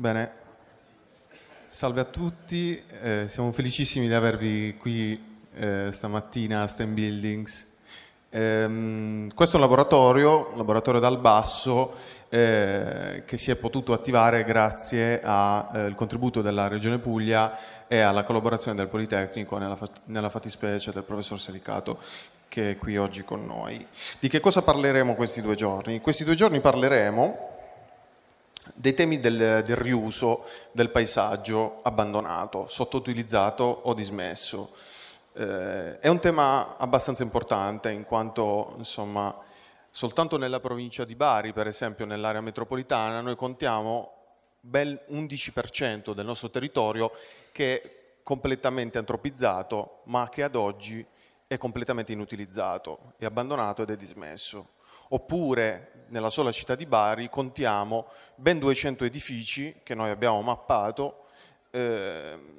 Bene, salve a tutti, eh, siamo felicissimi di avervi qui eh, stamattina a STEM Buildings. Ehm, questo è un laboratorio, un laboratorio dal basso, eh, che si è potuto attivare grazie al eh, contributo della Regione Puglia e alla collaborazione del Politecnico, nella, nella fattispecie del professor Selicato, che è qui oggi con noi. Di che cosa parleremo questi due giorni? In Questi due giorni parleremo dei temi del, del riuso del paesaggio abbandonato, sottoutilizzato o dismesso. Eh, è un tema abbastanza importante in quanto insomma, soltanto nella provincia di Bari, per esempio nell'area metropolitana, noi contiamo bel 11% del nostro territorio che è completamente antropizzato ma che ad oggi è completamente inutilizzato, è abbandonato ed è dismesso oppure nella sola città di Bari contiamo ben 200 edifici che noi abbiamo mappato eh,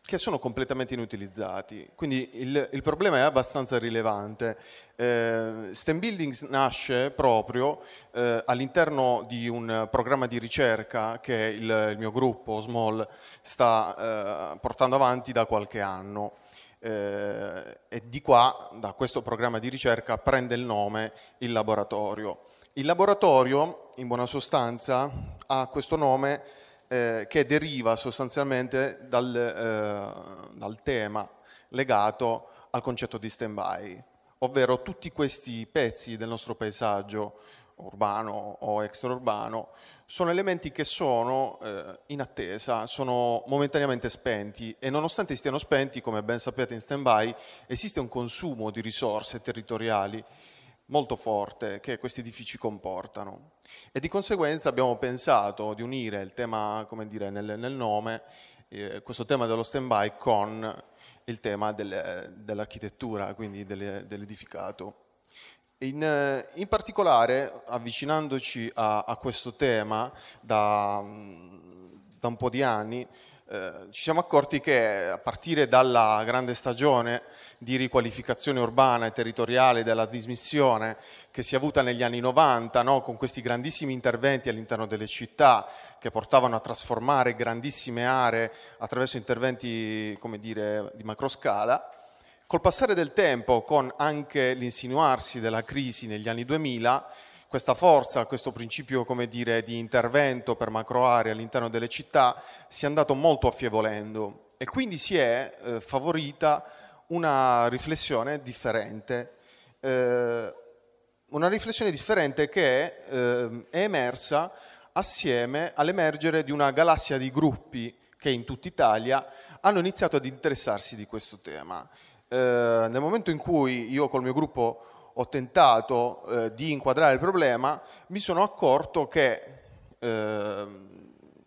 che sono completamente inutilizzati. Quindi il, il problema è abbastanza rilevante. Eh, STEM Buildings nasce proprio eh, all'interno di un programma di ricerca che il, il mio gruppo, SMALL, sta eh, portando avanti da qualche anno eh, e di qua, da questo programma di ricerca, prende il nome il laboratorio. Il laboratorio, in buona sostanza, ha questo nome eh, che deriva sostanzialmente dal, eh, dal tema legato al concetto di stand-by, ovvero tutti questi pezzi del nostro paesaggio urbano o extraurbano sono elementi che sono eh, in attesa, sono momentaneamente spenti e nonostante stiano spenti, come ben sapete in stand-by, esiste un consumo di risorse territoriali molto forte che questi edifici comportano e di conseguenza abbiamo pensato di unire il tema, come dire, nel, nel nome, eh, questo tema dello stand-by con il tema del, dell'architettura, quindi dell'edificato. In, eh, in, particolare, avvicinandoci a, a questo tema da, mm, da, un po' di anni, eh, ci siamo accorti che a partire dalla grande stagione di riqualificazione urbana e territoriale della dismissione che si è avuta negli anni 90, no? con questi grandissimi interventi all'interno delle città che portavano a trasformare grandissime aree attraverso interventi come dire, di macroscala, Col passare del tempo, con anche l'insinuarsi della crisi negli anni 2000, questa forza, questo principio dire, di intervento per macro aree all'interno delle città si è andato molto affievolendo e quindi si è eh, favorita una riflessione differente, eh, una riflessione differente che eh, è emersa assieme all'emergere di una galassia di gruppi che in tutta Italia hanno iniziato ad interessarsi di questo tema. Eh, nel momento in cui io col mio gruppo ho tentato eh, di inquadrare il problema, mi sono accorto che eh,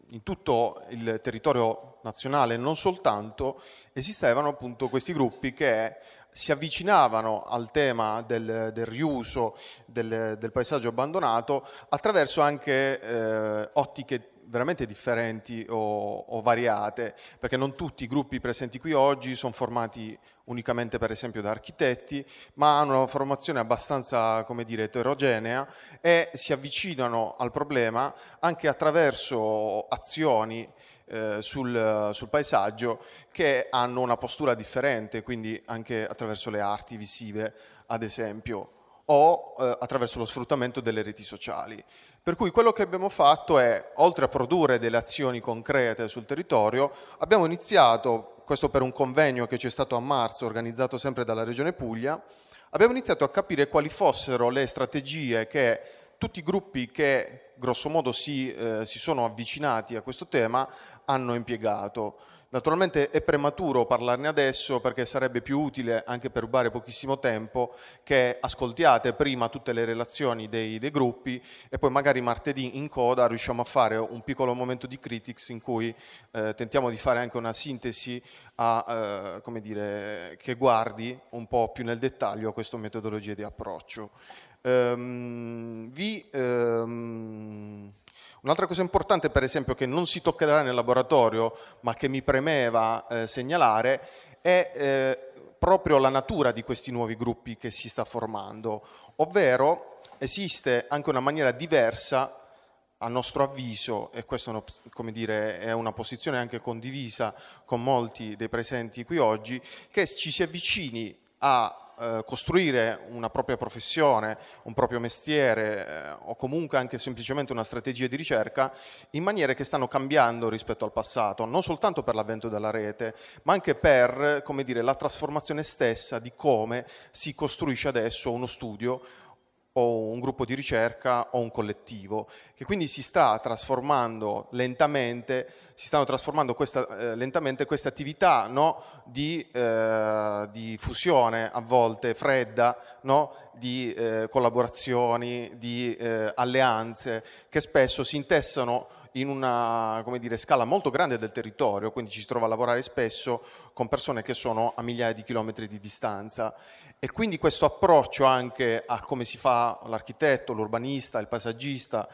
in tutto il territorio nazionale, non soltanto, esistevano appunto questi gruppi che si avvicinavano al tema del, del riuso del, del, paesaggio abbandonato attraverso anche eh, ottiche veramente differenti o, o, variate, perché non tutti i gruppi presenti qui oggi sono formati unicamente per esempio da architetti, ma hanno una formazione abbastanza, come dire, eterogenea e si avvicinano al problema anche attraverso azioni eh, sul, sul paesaggio che hanno una postura differente, quindi anche attraverso le arti visive, ad esempio, o eh, attraverso lo sfruttamento delle reti sociali. Per cui quello che abbiamo fatto è, oltre a produrre delle azioni concrete sul territorio, abbiamo iniziato, questo per un convegno che c'è stato a marzo organizzato sempre dalla Regione Puglia, abbiamo iniziato a capire quali fossero le strategie che tutti i gruppi che grossomodo si, eh, si sono avvicinati a questo tema hanno impiegato. Naturalmente è prematuro parlarne adesso perché sarebbe più utile, anche per rubare pochissimo tempo, che ascoltiate prima tutte le relazioni dei, dei gruppi e poi magari martedì in coda riusciamo a fare un piccolo momento di critics in cui eh, tentiamo di fare anche una sintesi a, eh, dire, che guardi un po' più nel dettaglio questa metodologia di approccio. Um, vi um, Un'altra cosa importante, per esempio, che non si toccherà nel laboratorio, ma che mi premeva eh, segnalare, è eh, proprio la natura di questi nuovi gruppi che si sta formando, ovvero esiste anche una maniera diversa a nostro avviso, e questa è, dire, è una, posizione anche condivisa con molti dei presenti qui oggi, che ci si avvicini a eh, costruire una propria professione, un proprio mestiere eh, o comunque anche semplicemente una strategia di ricerca in maniere che stanno cambiando rispetto al passato, non soltanto per l'avvento della rete, ma anche per dire, la trasformazione stessa di come si costruisce adesso uno studio o un gruppo di ricerca o un collettivo, che quindi si sta trasformando lentamente, si stanno trasformando questa, eh, lentamente queste attività no, di, eh, di, fusione a volte fredda, no, di eh, collaborazioni, di eh, alleanze, che spesso si intessano in una dire, scala molto grande del territorio, quindi ci si trova a lavorare spesso con persone che sono a migliaia di chilometri di distanza e quindi questo approccio anche a come si fa l'architetto, l'urbanista, il paesaggista,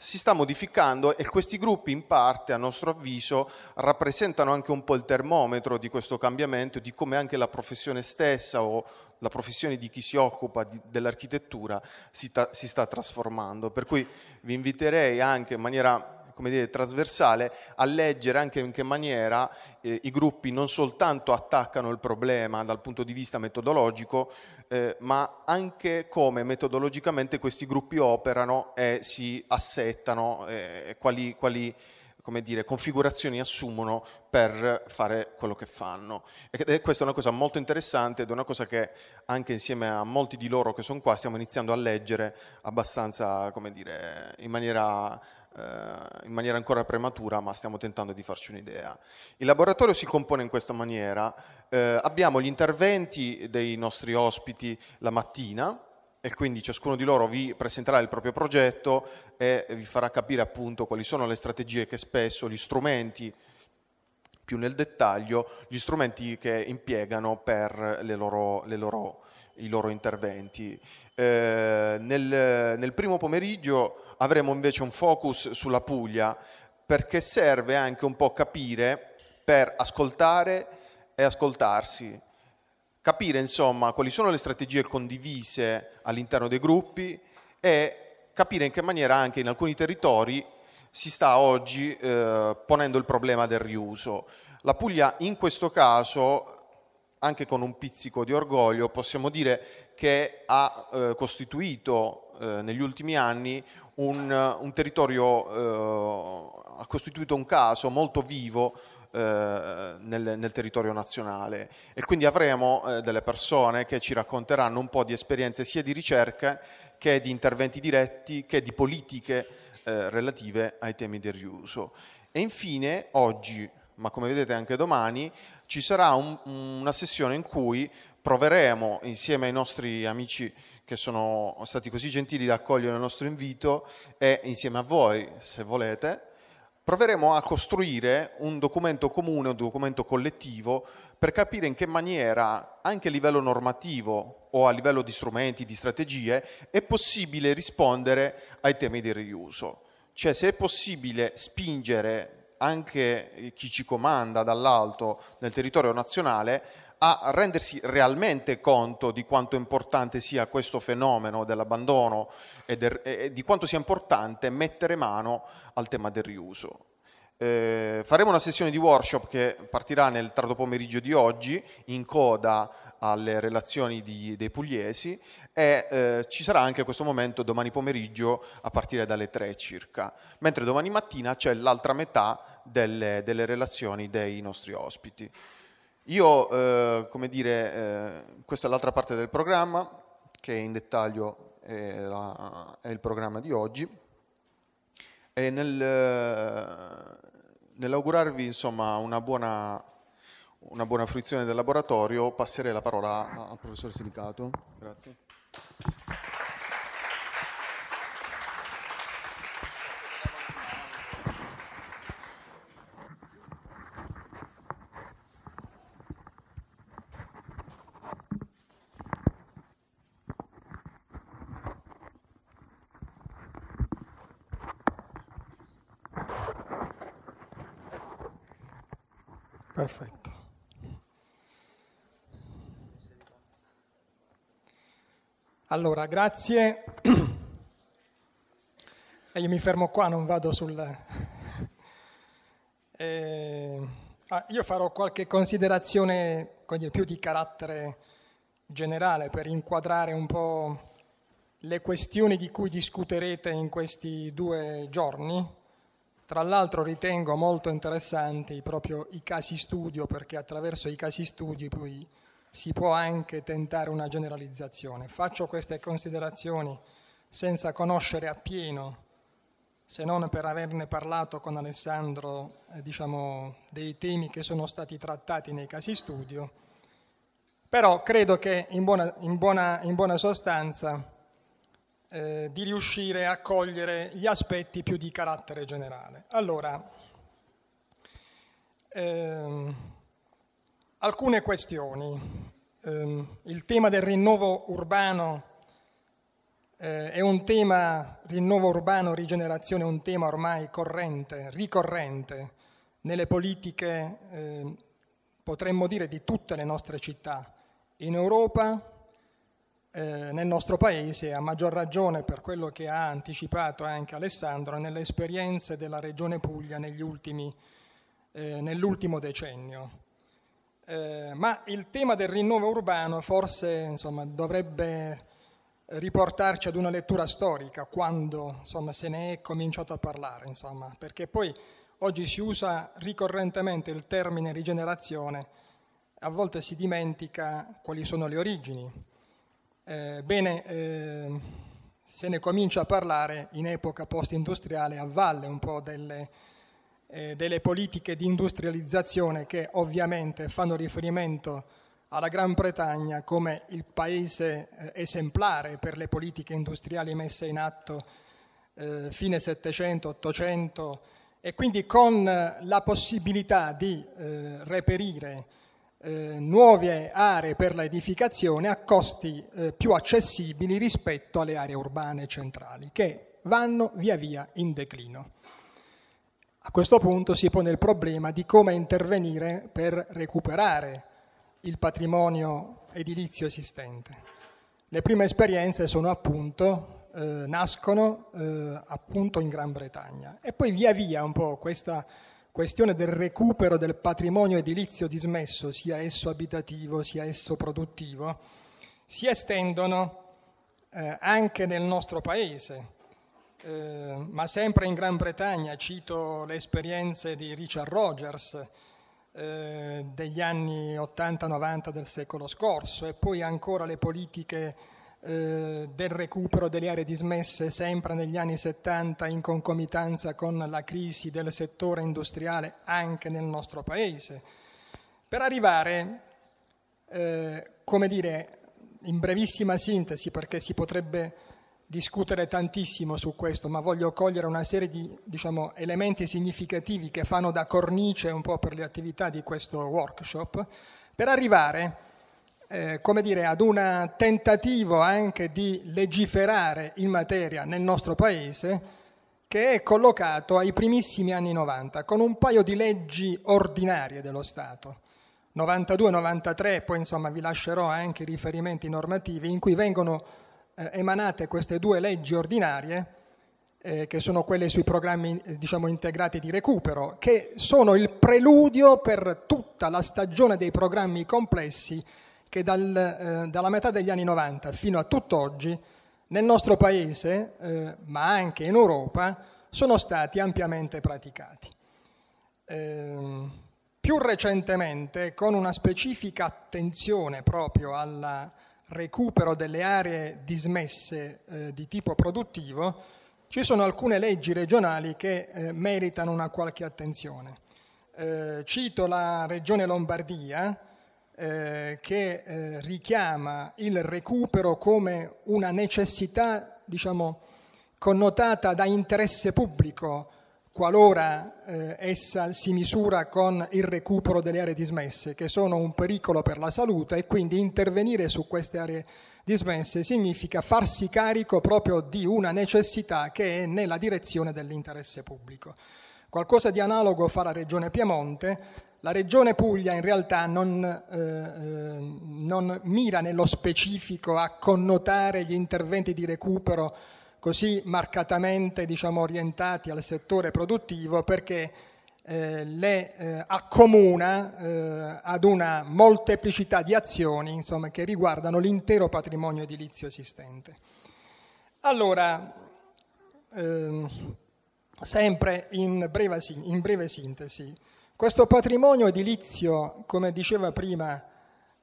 si sta modificando e questi gruppi in parte, a nostro avviso, rappresentano anche un po' il termometro di questo cambiamento, di come anche la professione stessa o la professione di chi si occupa di, dell'architettura si, ta, si sta trasformando. Per cui vi inviterei anche in maniera come dire, trasversale a leggere anche in che maniera eh, i gruppi non soltanto attaccano il problema dal punto di vista metodologico, eh, ma anche come metodologicamente questi gruppi operano e si assettano, eh, quali, quali come dire, configurazioni assumono per fare quello che fanno. E questa è una cosa molto interessante ed è una cosa che anche insieme a molti di loro che sono qua stiamo iniziando a leggere abbastanza, come dire, in maniera eh, in maniera ancora prematura, ma stiamo tentando di farci un'idea. Il laboratorio si compone in questa maniera. Eh, abbiamo gli interventi dei nostri ospiti la mattina, e quindi ciascuno di loro vi presenterà il proprio progetto e vi farà capire appunto quali sono le strategie che spesso, gli strumenti più nel dettaglio, gli strumenti che impiegano per le loro, le loro, i loro interventi. Eh, nel, nel primo pomeriggio avremo invece un focus sulla Puglia perché serve anche un po' capire per ascoltare e ascoltarsi, capire insomma quali sono le strategie condivise all'interno dei gruppi e capire in che maniera anche in alcuni territori si sta oggi eh, ponendo il problema del riuso. La Puglia in questo caso, anche con un pizzico di orgoglio, possiamo dire che ha eh, costituito eh, negli ultimi anni un, un territorio, eh, ha costituito un caso molto vivo eh, nel, nel, territorio nazionale e quindi avremo eh, delle persone che ci racconteranno un po' di esperienze sia di ricerca che di interventi diretti che di politiche eh, relative ai temi del riuso. E infine oggi, ma come vedete anche domani, ci sarà un, una sessione in cui proveremo insieme ai nostri amici che sono stati così gentili da accogliere il nostro invito e insieme a voi, se volete, proveremo a costruire un documento comune, un documento collettivo per capire in che maniera, anche a livello normativo o a livello di strumenti, di strategie, è possibile rispondere ai temi del riuso. Cioè se è possibile spingere anche chi ci comanda dall'alto nel territorio nazionale a rendersi realmente conto di quanto importante sia questo fenomeno dell'abbandono e, del, e di quanto sia importante mettere mano al tema del riuso. Eh, faremo una sessione di workshop che partirà nel tardo pomeriggio di oggi in coda alle relazioni di, dei pugliesi e eh, ci sarà anche questo momento domani pomeriggio a partire dalle 3 circa, mentre domani mattina c'è l'altra metà delle, delle relazioni dei nostri ospiti. Io, eh, come dire, eh, questa è l'altra parte del programma, che in dettaglio è, la, è il programma di oggi. E nel, eh, nell'augurarvi insomma, una, buona, una buona fruizione del laboratorio passerei la parola al professor Silicato. Grazie. Allora, grazie. E eh, io mi fermo qua, non vado sul... E... Eh, ah, io farò qualche considerazione dire, più di carattere generale per inquadrare un po' le questioni di cui discuterete in questi due giorni. Tra l'altro ritengo molto interessanti proprio i casi studio perché attraverso i casi studio poi si può anche tentare una generalizzazione. Faccio queste considerazioni senza conoscere appieno, se non per averne parlato con Alessandro, eh, diciamo, dei temi che sono stati trattati nei casi studio, però credo che in buona, in buona, in buona sostanza eh, di riuscire a cogliere gli aspetti più di carattere generale. Allora, ehm, alcune questioni. Ehm, il tema del rinnovo urbano eh, è un tema, rinnovo urbano, rigenerazione, è un tema ormai corrente, ricorrente nelle politiche, ehm, potremmo dire, di tutte le nostre città, in Europa, eh, nel nostro paese, a maggior ragione per quello che ha anticipato anche Alessandro nelle esperienze della Regione Puglia negli ultimi, eh, nell'ultimo decennio. Eh, ma il tema del rinnovo urbano forse insomma, dovrebbe riportarci ad una lettura storica quando insomma, se ne è cominciato a parlare, insomma, perché poi oggi si usa ricorrentemente il termine rigenerazione, a volte si dimentica quali sono le origini. Eh, bene, eh, se ne comincia a parlare in epoca post-industriale a valle un po' delle eh, delle politiche di industrializzazione che ovviamente fanno riferimento alla Gran Bretagna come il paese eh, esemplare per le politiche industriali messe in atto eh, fine Settecento, Ottocento e quindi con eh, la possibilità di eh, reperire eh, nuove aree per l'edificazione a costi più accessibili rispetto alle aree urbane centrali che vanno via via in declino. A questo punto si pone il problema di come intervenire per recuperare il patrimonio edilizio esistente. Le prime esperienze sono appunto, eh, nascono eh, appunto in Gran Bretagna e poi via via un po' questa questione del recupero del patrimonio edilizio dismesso, sia esso abitativo, sia esso produttivo, si estendono eh, anche nel nostro paese. Ehm, ma sempre in Gran Bretagna, cito le esperienze di Richard Rogers eh, degli anni 80-90 del secolo scorso e poi ancora le politiche eh, del recupero delle aree dismesse sempre negli anni 70 in concomitanza con la crisi del settore industriale anche nel nostro paese, per arrivare, eh, come dire, in brevissima sintesi perché si potrebbe discutere tantissimo su questo, ma voglio cogliere una serie di diciamo, elementi significativi che fanno da cornice un po' per le attività di questo workshop, per arrivare eh, come dire, ad un tentativo anche di legiferare in materia nel nostro Paese che è collocato ai primissimi anni 90 con un paio di leggi ordinarie dello Stato. 92-93, poi insomma vi lascerò anche i riferimenti normativi in cui vengono eh, emanate queste due leggi ordinarie, eh, che sono quelle sui programmi eh, diciamo, integrati di recupero, che sono il preludio per tutta la stagione dei programmi complessi che dal, eh, dalla metà degli anni 90 fino a tutt'oggi nel nostro Paese, eh, ma anche in Europa, sono stati ampiamente praticati. Ehm, più recentemente, con una specifica attenzione proprio alla recupero delle aree dismesse eh, di tipo produttivo, ci sono alcune leggi regionali che eh, meritano una qualche attenzione. Eh, cito la Regione Lombardia eh, che eh, richiama il recupero come una necessità, diciamo, connotata da interesse pubblico qualora eh, essa si misura con il recupero delle aree dismesse, che sono un pericolo per la salute e quindi intervenire su queste aree dismesse significa farsi carico proprio di una necessità che è nella direzione dell'interesse pubblico. Qualcosa di analogo fa la Regione Piemonte. La Regione Puglia in realtà non, eh, eh non mira nello specifico a connotare gli interventi di recupero così marcatamente diciamo, orientati al settore produttivo perché eh, le eh, accomuna eh, ad una molteplicità di azioni insomma, che riguardano l'intero patrimonio edilizio esistente. Allora, ehm, sempre in breve, in breve, sintesi, questo patrimonio edilizio, come diceva prima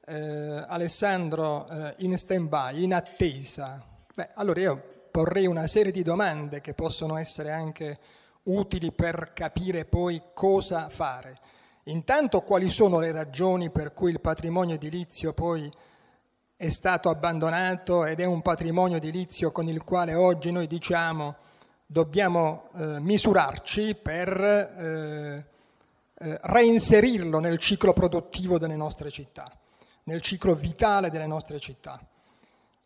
eh, Alessandro, eh, in stand-by, in attesa. Beh, allora io porrei una serie di domande che possono essere anche utili per capire poi cosa fare. Intanto quali sono le ragioni per cui il patrimonio edilizio poi è stato abbandonato ed è un patrimonio edilizio con il quale oggi noi diciamo dobbiamo eh, misurarci per eh, eh, reinserirlo nel ciclo produttivo delle nostre città, nel ciclo vitale delle nostre città.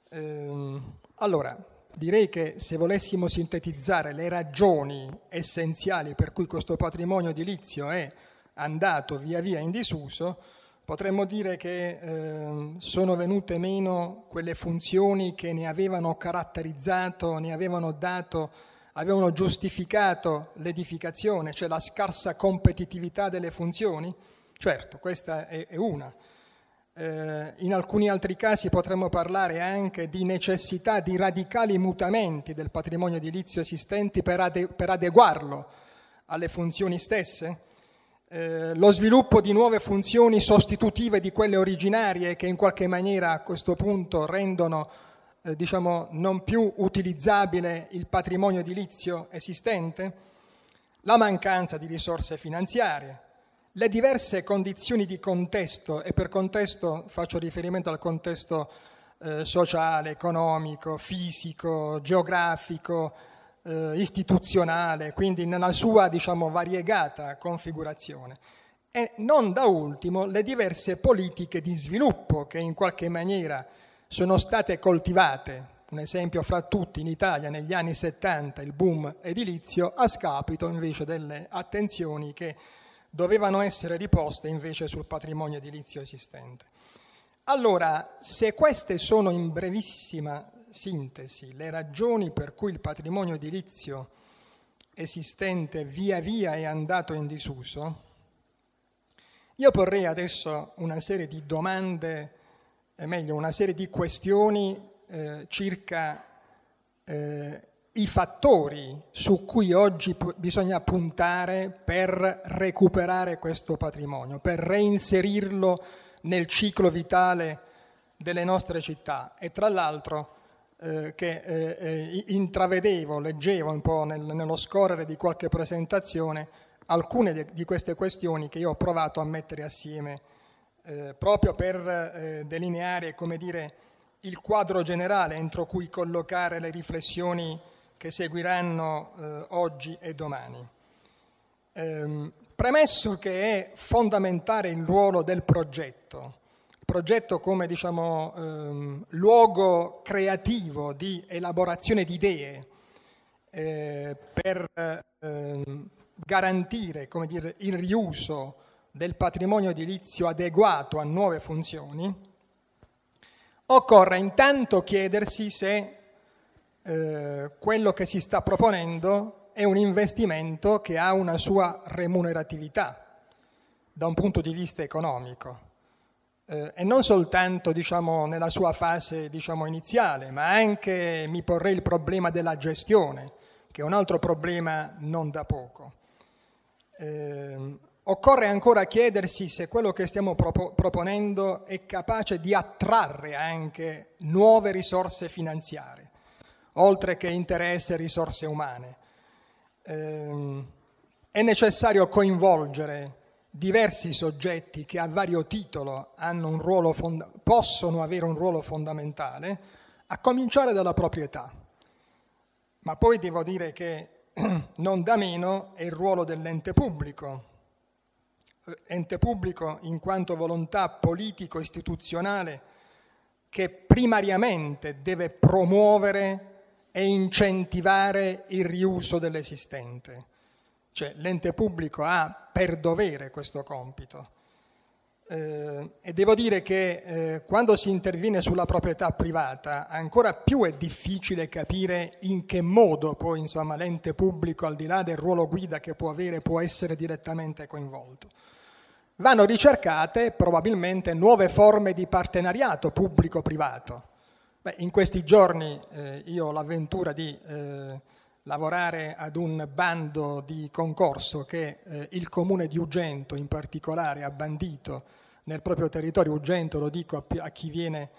Ehm, allora, Direi che se volessimo sintetizzare le ragioni essenziali per cui questo patrimonio edilizio è andato via via in disuso, potremmo dire che eh, sono venute meno quelle funzioni che ne avevano caratterizzato, ne avevano dato, avevano giustificato l'edificazione, cioè la scarsa competitività delle funzioni. Certo, questa è, è una. Eh, in alcuni altri casi potremmo parlare anche di necessità di radicali mutamenti del patrimonio edilizio esistente per, ade- per adeguarlo alle funzioni stesse. Eh, lo sviluppo di nuove funzioni sostitutive di quelle originarie che in qualche maniera a questo punto rendono eh, diciamo, non più utilizzabile il patrimonio edilizio esistente, la mancanza di risorse finanziarie, le diverse condizioni di contesto, e per contesto faccio riferimento al contesto eh, sociale, economico, fisico, geografico, eh, istituzionale, quindi nella sua diciamo, variegata configurazione. E non da ultimo le diverse politiche di sviluppo che in qualche maniera sono state coltivate, un esempio fra tutti in Italia negli anni 70, il boom edilizio, a scapito invece delle attenzioni che dovevano essere riposte invece sul patrimonio edilizio esistente. Allora, se queste sono in brevissima sintesi le ragioni per cui il patrimonio edilizio esistente via via è andato in disuso, io porrei adesso una serie di domande, eh, meglio una serie di questioni eh, circa eh, i fattori su cui oggi bisogna puntare per recuperare questo patrimonio, per reinserirlo nel ciclo vitale delle nostre città e tra l'altro eh, che eh, eh intravedevo, leggevo un po' nel, nello scorrere di qualche presentazione alcune de, di queste questioni che io ho provato a mettere assieme eh, proprio per eh, delineare come dire, il quadro generale entro cui collocare le riflessioni che seguiranno eh, oggi e domani. Ehm, premesso che è fondamentale il ruolo del progetto, progetto come diciamo, ehm, luogo creativo di elaborazione di idee eh, per ehm, garantire dire, il riuso del patrimonio edilizio adeguato a nuove funzioni, occorre intanto chiedersi se eh, quello che si sta proponendo è un investimento che ha una sua remuneratività da un punto di vista economico eh, e non soltanto diciamo, nella sua fase diciamo, iniziale, ma anche mi porrei il problema della gestione, che è un altro problema non da poco. Eh, occorre ancora chiedersi se quello che stiamo propo- proponendo è capace di attrarre anche nuove risorse finanziarie oltre che interesse e risorse umane. Eh, è necessario coinvolgere diversi soggetti che a vario titolo fond- possono avere un ruolo fondamentale, a cominciare dalla proprietà. Ma poi devo dire che non da meno è il ruolo dell'ente pubblico, eh, ente pubblico in quanto volontà politico-istituzionale che primariamente deve promuovere e incentivare il riuso dell'esistente. Cioè l'ente pubblico ha per dovere questo compito. Eh, e devo dire che eh, quando si interviene sulla proprietà privata ancora più è difficile capire in che modo poi insomma, l'ente pubblico, al di là del ruolo guida che può avere, può essere direttamente coinvolto. Vanno ricercate probabilmente nuove forme di partenariato pubblico-privato, Beh, in questi giorni eh, io ho l'avventura di eh, lavorare ad un bando di concorso che eh, il comune di Ugento in particolare ha bandito nel proprio territorio. Ugento lo dico a, a chi viene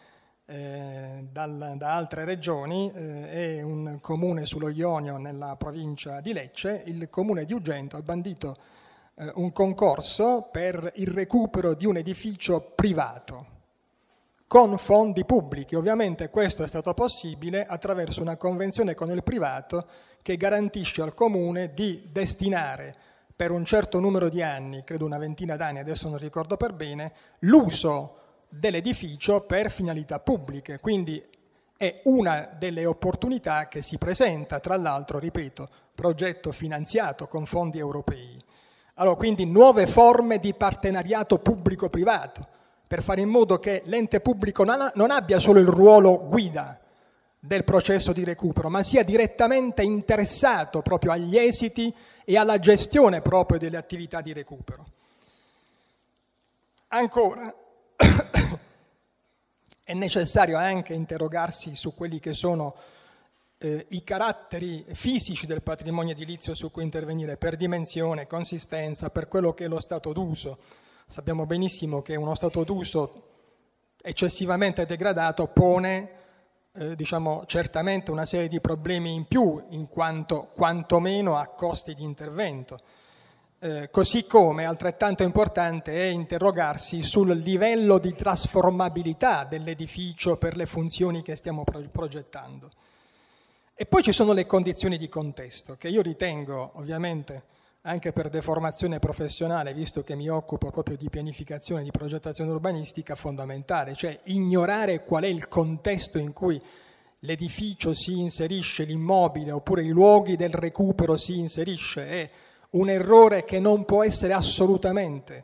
eh, dal, da altre regioni, eh, è un comune sullo Ionio nella provincia di Lecce. Il comune di Ugento ha bandito eh, un concorso per il recupero di un edificio privato con fondi pubblici. Ovviamente questo è stato possibile attraverso una convenzione con il privato che garantisce al comune di destinare per un certo numero di anni, credo una ventina d'anni, adesso non ricordo per bene, l'uso dell'edificio per finalità pubbliche. Quindi è una delle opportunità che si presenta, tra l'altro, ripeto, progetto finanziato con fondi europei. Allora, quindi nuove forme di partenariato pubblico-privato per fare in modo che l'ente pubblico non abbia solo il ruolo guida del processo di recupero, ma sia direttamente interessato proprio agli esiti e alla gestione proprio delle attività di recupero. Ancora, è necessario anche interrogarsi su quelli che sono eh, i caratteri fisici del patrimonio edilizio su cui intervenire per dimensione, consistenza, per quello che è lo stato d'uso Sappiamo benissimo che uno stato d'uso eccessivamente degradato pone eh, diciamo, certamente una serie di problemi in più, in quanto quantomeno a costi di intervento. Eh, così come altrettanto importante è interrogarsi sul livello di trasformabilità dell'edificio per le funzioni che stiamo pro- progettando. E poi ci sono le condizioni di contesto, che io ritengo ovviamente anche per deformazione professionale, visto che mi occupo proprio di pianificazione, di progettazione urbanistica, fondamentale, cioè ignorare qual è il contesto in cui l'edificio si inserisce, l'immobile oppure i luoghi del recupero si inserisce, è un errore che non può essere assolutamente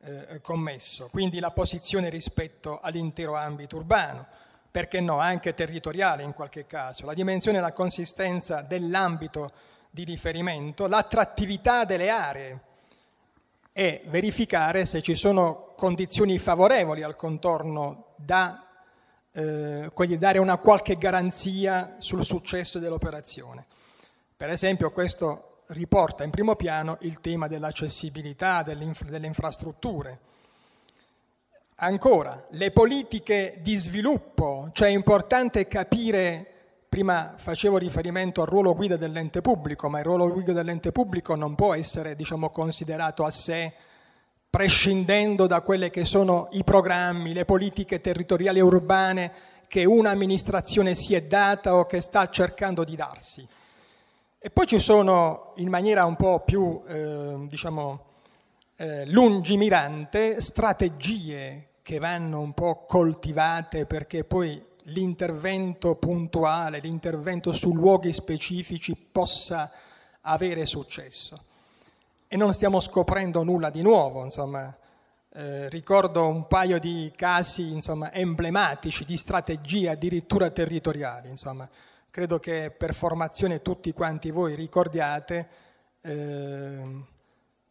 eh, commesso. Quindi la posizione rispetto all'intero ambito urbano, perché no, anche territoriale in qualche caso, la dimensione e la consistenza dell'ambito urbano di riferimento, l'attrattività delle aree e verificare se ci sono condizioni favorevoli al contorno da eh, dare una qualche garanzia sul successo dell'operazione. Per esempio questo riporta in primo piano il tema dell'accessibilità delle infrastrutture. Ancora, le politiche di sviluppo, cioè è importante capire Prima facevo riferimento al ruolo guida dell'ente pubblico, ma il ruolo guida dell'ente pubblico non può essere diciamo, considerato a sé prescindendo da quelli che sono i programmi, le politiche territoriali e urbane che un'amministrazione si è data o che sta cercando di darsi. E poi ci sono, in maniera un po' più eh, diciamo, eh, lungimirante, strategie che vanno un po' coltivate perché poi l'intervento puntuale, l'intervento su luoghi specifici possa avere successo. E non stiamo scoprendo nulla di nuovo, insomma. Eh, ricordo un paio di casi insomma, emblematici di strategie addirittura territoriali. Insomma. Credo che per formazione tutti quanti voi ricordiate eh,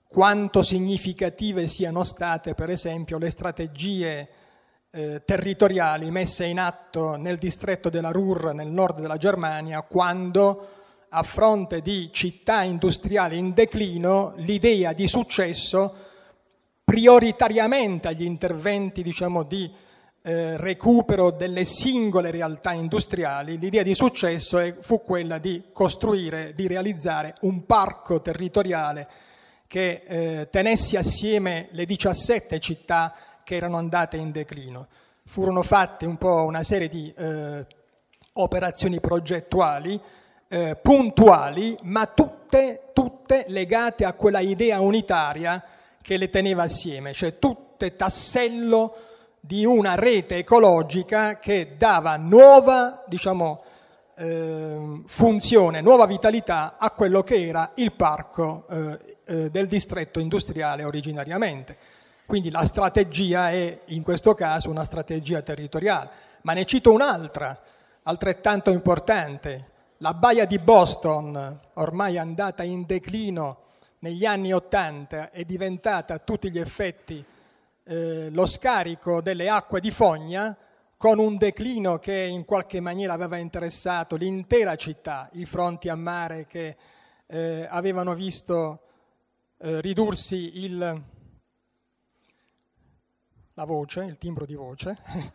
quanto significative siano state, per esempio, le strategie eh, territoriali messe in atto nel distretto della Ruhr nel nord della Germania quando a fronte di città industriali in declino l'idea di successo prioritariamente agli interventi diciamo, di eh, recupero delle singole realtà industriali, l'idea di successo è, fu quella di costruire, di realizzare un parco territoriale che eh, tenesse assieme le 17 città che erano andate in declino. Furono fatte un po' una serie di eh, operazioni progettuali eh, puntuali, ma tutte, tutte, legate a quella idea unitaria che le teneva assieme, cioè tutte tassello di una rete ecologica che dava nuova diciamo, eh, funzione, nuova vitalità a quello che era il parco eh, eh del distretto industriale originariamente. Quindi la strategia è in questo caso una strategia territoriale, ma ne cito un'altra, altrettanto importante, la baia di Boston, ormai andata in declino negli anni Ottanta, è diventata a tutti gli effetti eh, lo scarico delle acque di fogna, con un declino che in qualche maniera aveva interessato l'intera città, i fronti a mare che eh, avevano visto eh, ridursi il la voce, il timbro di voce,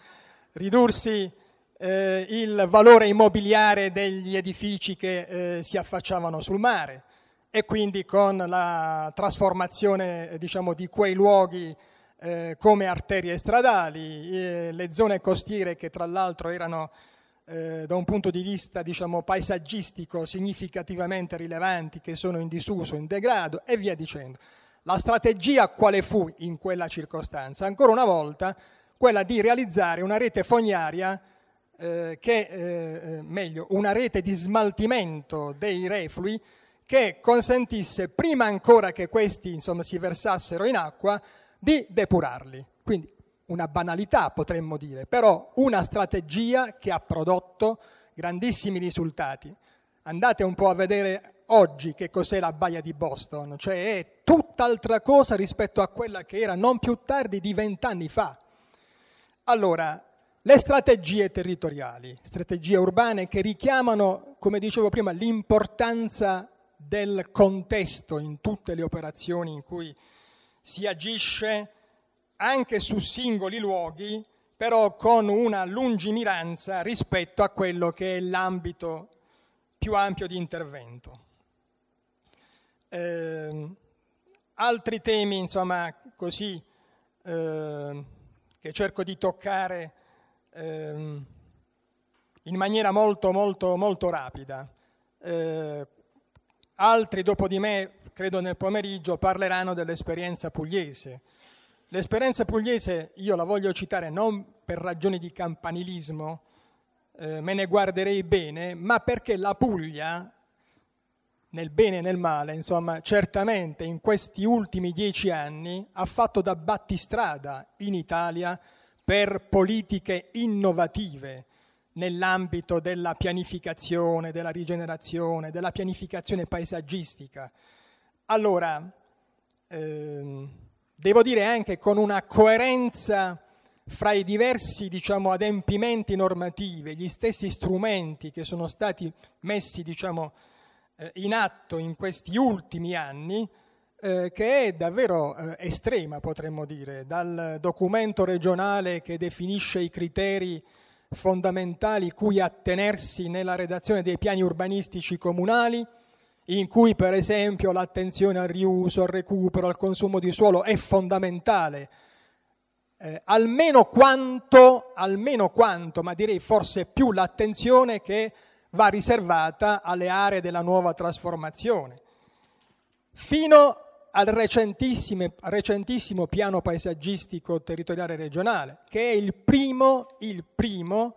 ridursi eh, il valore immobiliare degli edifici che eh, si affacciavano sul mare e quindi con la trasformazione eh, diciamo, di quei luoghi eh, come arterie stradali, eh, le zone costiere che tra l'altro erano eh, da un punto di vista diciamo, paesaggistico significativamente rilevanti, che sono in disuso, in degrado e via dicendo. La strategia quale fu in quella circostanza? Ancora una volta quella di realizzare una rete fognaria eh, che, eh, eh, meglio, una rete di smaltimento dei reflui che consentisse, prima ancora che questi insomma, si versassero in acqua, di depurarli. Quindi una banalità potremmo dire, però una strategia che ha prodotto grandissimi risultati. Andate un po' a vedere oggi che cos'è la baia di Boston, cioè è tutt'altra cosa rispetto a quella che era non più tardi di vent'anni fa. Allora, le strategie territoriali, strategie urbane che richiamano, come dicevo prima, l'importanza del contesto in tutte le operazioni in cui si agisce anche su singoli luoghi, però con una lungimiranza rispetto a quello che è l'ambito più ampio di intervento. Eh, altri temi, insomma, così, eh, che cerco di toccare eh, in maniera molto, molto, molto rapida. Eh, altri dopo di me, credo nel pomeriggio, parleranno dell'esperienza pugliese. L'esperienza pugliese io la voglio citare non per ragioni di campanilismo, eh, me ne guarderei bene, ma perché la Puglia nel bene e nel male, insomma, certamente in questi ultimi dieci anni ha fatto da battistrada in Italia per politiche innovative nell'ambito della pianificazione, della rigenerazione, della pianificazione paesaggistica. Allora, ehm, devo dire anche con una coerenza fra i diversi diciamo, adempimenti normativi, gli stessi strumenti che sono stati messi diciamo, eh, in atto in questi ultimi anni eh, che è davvero eh, estrema, potremmo dire, dal documento regionale che definisce i criteri fondamentali cui attenersi nella redazione dei piani urbanistici comunali, in cui per esempio l'attenzione al riuso, al recupero, al consumo di suolo è fondamentale, eh, almeno, quanto, almeno quanto, ma direi forse più l'attenzione che va riservata alle aree della nuova trasformazione. Fino al recentissimo piano paesaggistico territoriale regionale, che è il primo, il primo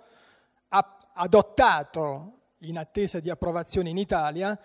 adottato in attesa di approvazione in Italia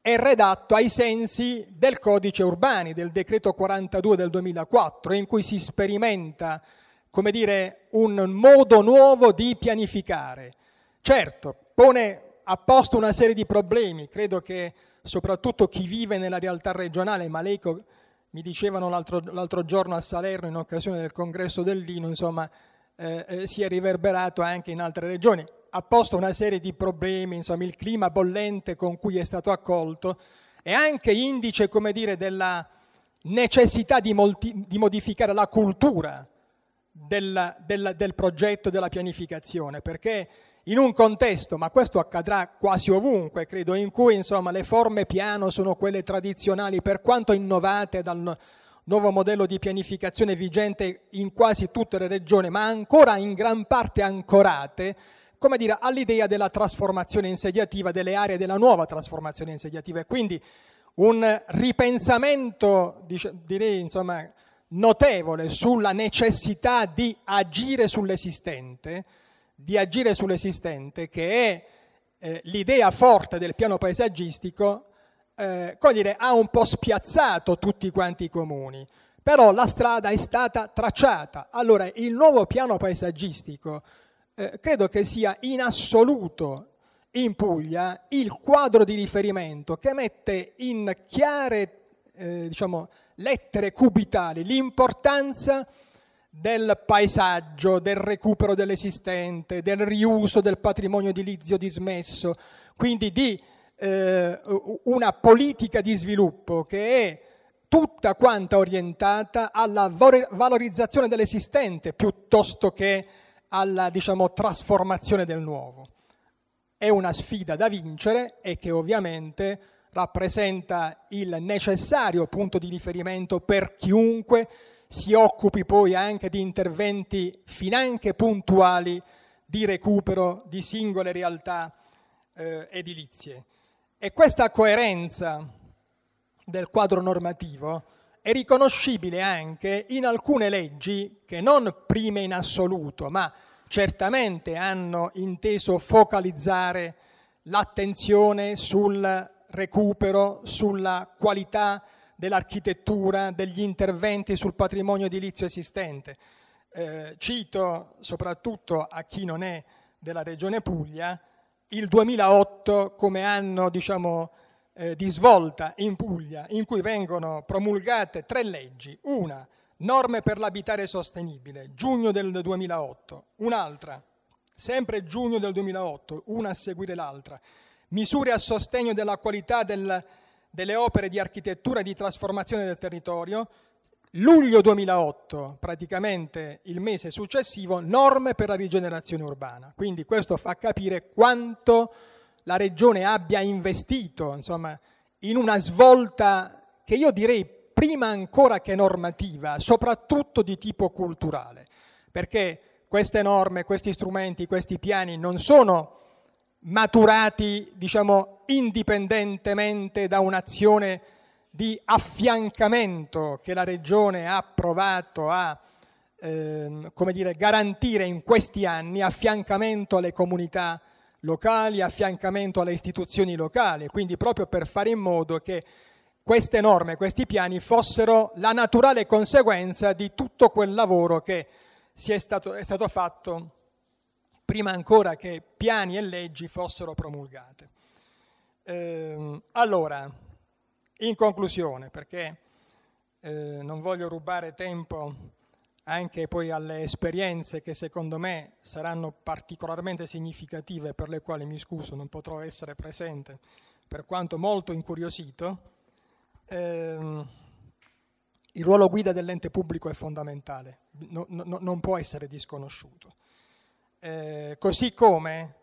è redatto ai sensi del codice urbani, del decreto 42 del 2004, in cui si sperimenta, come dire, un modo nuovo di pianificare. Certo, pone ha posto una serie di problemi, credo che soprattutto chi vive nella realtà regionale, Maleco mi dicevano l'altro, l'altro giorno a Salerno in occasione del congresso del Lino, insomma, eh, eh, si è riverberato anche in altre regioni. Ha posto una serie di problemi, insomma, il clima bollente con cui è stato accolto è anche indice, come dire, della necessità di, molti, di modificare la cultura del, del, del progetto, della pianificazione, perché in un contesto, ma questo accadrà quasi ovunque, credo, in cui insomma, le forme piano sono quelle tradizionali, per quanto innovate dal nuovo modello di pianificazione vigente in quasi tutte le regioni, ma ancora in gran parte ancorate, come dire, all'idea della trasformazione insediativa, delle aree della nuova trasformazione insediativa. E quindi un ripensamento, direi, insomma, notevole sulla necessità di agire sull'esistente, di agire sull'esistente, che è eh, l'idea forte del piano paesaggistico, eh, come dire, ha un po' spiazzato tutti quanti i comuni, però la strada è stata tracciata. Allora, il nuovo piano paesaggistico eh, credo che sia in assoluto in Puglia il quadro di riferimento che mette in chiare, eh, diciamo, lettere cubitali l'importanza del paesaggio, del recupero dell'esistente, del riuso del patrimonio edilizio dismesso, quindi di eh, una politica di sviluppo che è tutta quanta orientata alla valorizzazione dell'esistente piuttosto che alla diciamo, trasformazione del nuovo. È una sfida da vincere e che ovviamente rappresenta il necessario punto di riferimento per chiunque si occupi poi anche di interventi finanche puntuali di recupero di singole realtà eh, edilizie. E questa coerenza del quadro normativo è riconoscibile anche in alcune leggi che non prime in assoluto, ma certamente hanno inteso focalizzare l'attenzione sul recupero, sulla qualità dell'architettura, degli interventi sul patrimonio edilizio esistente. Eh, cito soprattutto a chi non è della Regione Puglia il 2008 come anno diciamo, eh, di svolta in Puglia in cui vengono promulgate tre leggi, una norme per l'abitare sostenibile, giugno del 2008, un'altra, sempre giugno del 2008, una a seguire l'altra, misure a sostegno della qualità del, delle opere di architettura e di trasformazione del territorio, luglio 2008, praticamente il mese successivo, norme per la rigenerazione urbana. Quindi questo fa capire quanto la Regione abbia investito insomma, in una svolta che io direi prima ancora che normativa, soprattutto di tipo culturale, perché queste norme, questi strumenti, questi piani non sono maturati, diciamo, indipendentemente da un'azione di affiancamento che la Regione ha provato a ehm, come dire, garantire in questi anni, affiancamento alle comunità locali, affiancamento alle istituzioni locali, quindi proprio per fare in modo che queste norme, questi piani fossero la naturale conseguenza di tutto quel lavoro che è stato, è stato fatto prima ancora che piani e leggi fossero promulgate. Eh, allora, in conclusione, perché eh, non voglio rubare tempo anche poi alle esperienze che secondo me saranno particolarmente significative, per le quali mi scuso, non potrò essere presente, per quanto molto incuriosito, ehm, il ruolo guida dell'ente pubblico è fondamentale, no, no, non può essere disconosciuto eh, così come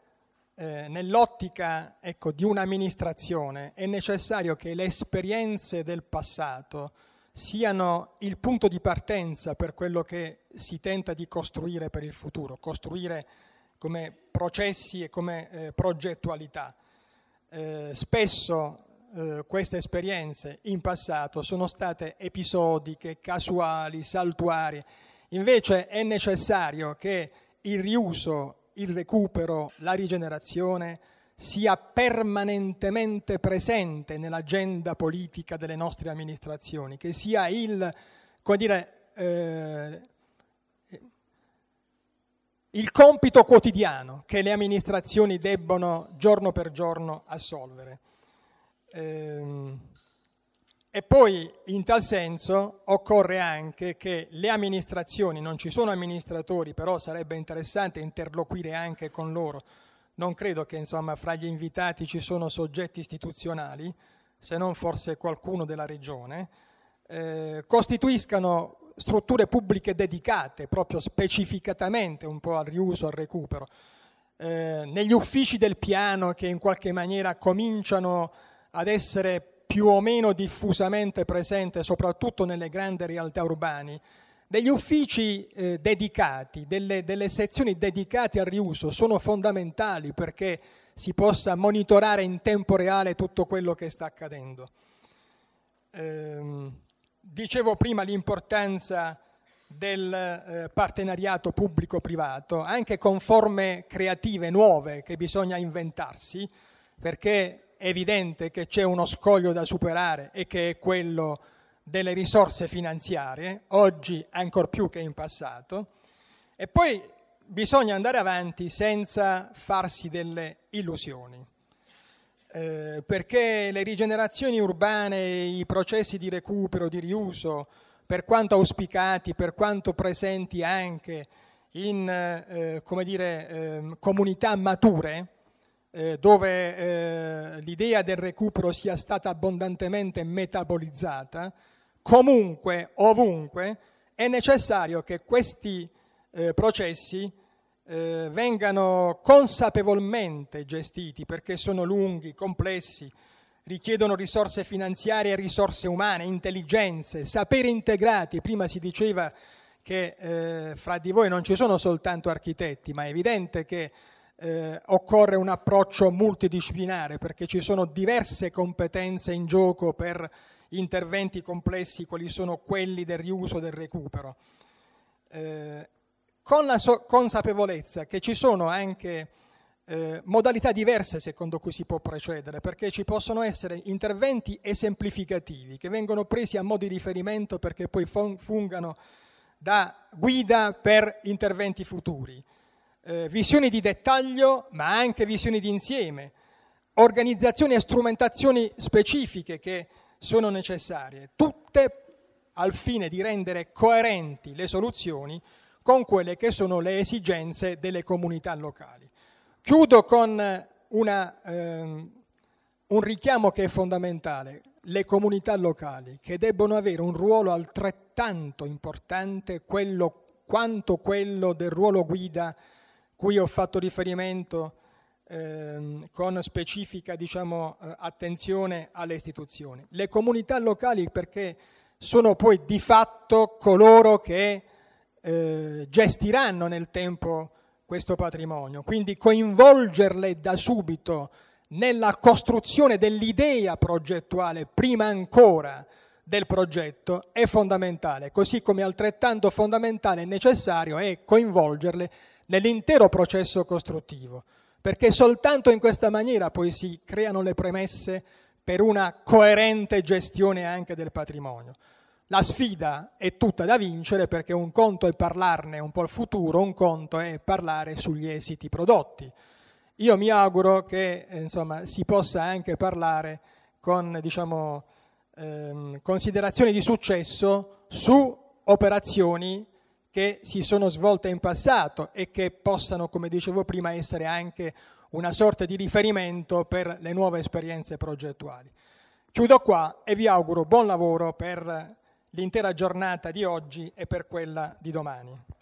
eh, nell'ottica ecco, di un'amministrazione è necessario che le esperienze del passato siano il punto di partenza per quello che si tenta di costruire per il futuro, costruire come processi e come eh, progettualità. Eh, spesso eh, queste esperienze in passato sono state episodiche, casuali, saltuarie. Invece è necessario che il riuso, il recupero, la rigenerazione sia permanentemente presente nell'agenda politica delle nostre amministrazioni, che sia il, come dire, eh, il compito quotidiano che le amministrazioni debbono giorno per giorno assolvere. Eh, e poi in tal senso occorre anche che le amministrazioni, non ci sono amministratori, però sarebbe interessante interloquire anche con loro. Non credo che insomma, fra gli invitati ci sono soggetti istituzionali, se non forse qualcuno della regione, eh, costituiscano strutture pubbliche dedicate proprio specificatamente un po' al riuso, al recupero. Eh, negli uffici del piano che in qualche maniera cominciano ad essere più o meno diffusamente presente soprattutto nelle grandi realtà urbane, degli uffici eh, dedicati, delle, delle, sezioni dedicate al riuso sono fondamentali perché si possa monitorare in tempo reale tutto quello che sta accadendo. Eh, dicevo prima l'importanza del eh, partenariato pubblico-privato, anche con forme creative nuove che bisogna inventarsi, perché evidente che c'è uno scoglio da superare e che è quello delle risorse finanziarie, oggi ancor più che in passato, e poi bisogna andare avanti senza farsi delle illusioni. Eh, perché le rigenerazioni urbane, i processi di recupero, di riuso, per quanto auspicati, per quanto presenti anche in eh, dire, eh, comunità mature, eh, dove eh, l'idea del recupero sia stata abbondantemente metabolizzata, comunque, ovunque, è necessario che questi eh, processi eh, vengano consapevolmente gestiti perché sono lunghi, complessi, richiedono risorse finanziarie, risorse umane, intelligenze, saperi integrati. Prima si diceva che eh, fra di voi non ci sono soltanto architetti, ma è evidente che eh, occorre un approccio multidisciplinare perché ci sono diverse competenze in gioco per interventi complessi quali sono quelli del riuso e del recupero. Eh, con la so- consapevolezza che ci sono anche eh, modalità diverse secondo cui si può procedere, perché ci possono essere interventi esemplificativi che vengono presi a modo di riferimento perché poi fun- fungano da guida per interventi futuri eh, visioni di dettaglio ma anche visioni di insieme, organizzazioni e strumentazioni specifiche che sono necessarie, tutte al fine di rendere coerenti le soluzioni con quelle che sono le esigenze delle comunità locali. Chiudo con una, ehm, un richiamo che è fondamentale. Le comunità locali che debbono avere un ruolo altrettanto importante quello, quanto quello del ruolo guida cui ho fatto riferimento ehm, con specifica diciamo, eh, attenzione alle istituzioni. Le comunità locali perché sono poi di fatto coloro che eh, gestiranno nel tempo questo patrimonio, quindi coinvolgerle da subito nella costruzione dell'idea progettuale, prima ancora del progetto, è fondamentale, così come altrettanto fondamentale e necessario è coinvolgerle nell'intero processo costruttivo, perché soltanto in questa maniera poi si creano le premesse per una coerente gestione anche del patrimonio. La sfida è tutta da vincere perché un conto è parlarne un po' al futuro, un conto è parlare sugli esiti prodotti. Io mi auguro che eh, insomma, si possa anche parlare con diciamo, ehm, considerazioni di successo su operazioni che si sono svolte in passato e che possano, come dicevo prima, essere anche una sorta di riferimento per le nuove esperienze progettuali. Chiudo qua e vi auguro buon lavoro per l'intera giornata di oggi e per quella di domani.